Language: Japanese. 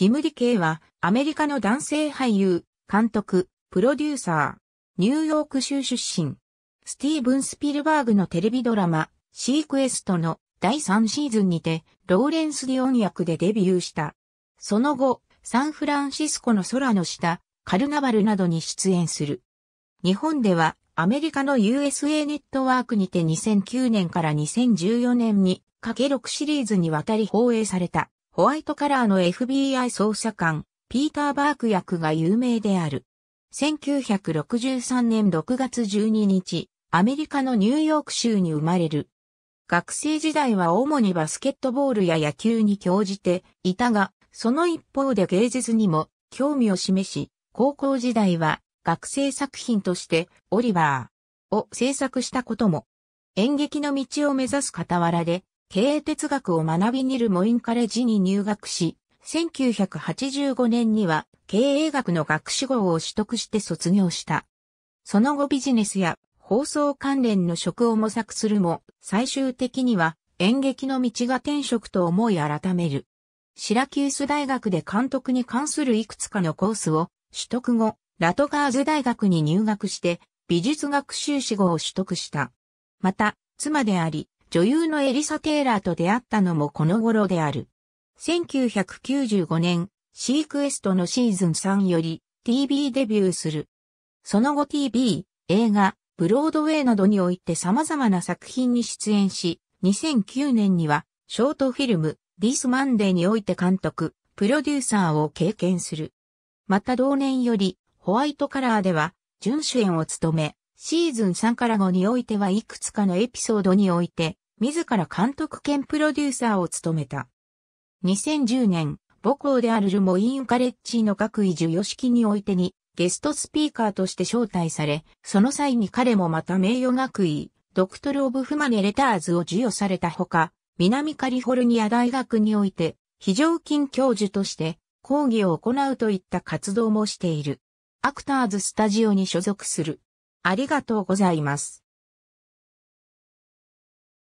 ティム・ディケイは、アメリカの男性俳優、監督、プロデューサー、ニューヨーク州出身、スティーブン・スピルバーグのテレビドラマ、シークエストの第3シーズンにて、ローレンス・ディオン役でデビューした。その後、サンフランシスコの空の下、カルナバルなどに出演する。日本では、アメリカの USA ネットワークにて2009年から2014年に、かけ6シリーズにわたり放映された。ホワイトカラーの FBI 捜査官、ピーター・バーク役が有名である。1963年6月12日、アメリカのニューヨーク州に生まれる。学生時代は主にバスケットボールや野球に興じていたが、その一方で芸術にも興味を示し、高校時代は学生作品としてオリバーを制作したことも、演劇の道を目指す傍らで経営哲学を学びにるモインカレッジに入学し、1985年には経営学の学士号を取得して卒業した。その後ビジネスや放送関連の職を模索するも、最終的には演劇の道が転職と思い改める。シラキュース大学で監督に関するいくつかのコースを取得後、ラトガーズ大学に入学して美術学修士号を取得した。また、妻であり、女優のエリサ・テイラーと出会ったのもこの頃である。1995年、シークエストのシーズン3より TV デビューする。その後 TV、映画、ブロードウェイなどにおいて様々な作品に出演し、2009年にはショートフィルム、ディス・マンデーにおいて監督、プロデューサーを経験する。また同年より、ホワイトカラーでは、準主演を務め、シーズン3から5においてはいくつかのエピソードにおいて、自ら監督兼プロデューサーを務めた。2010年、母校であるルモインカレッジの学位授与式においてに、ゲストスピーカーとして招待され、その際に彼もまた名誉学位、ドクトル・オブ・フマネ・レターズを授与されたほか、南カリフォルニア大学において、非常勤教授として講義を行うといった活動もしている。アクターズスタジオに所属する。ありがとうございます。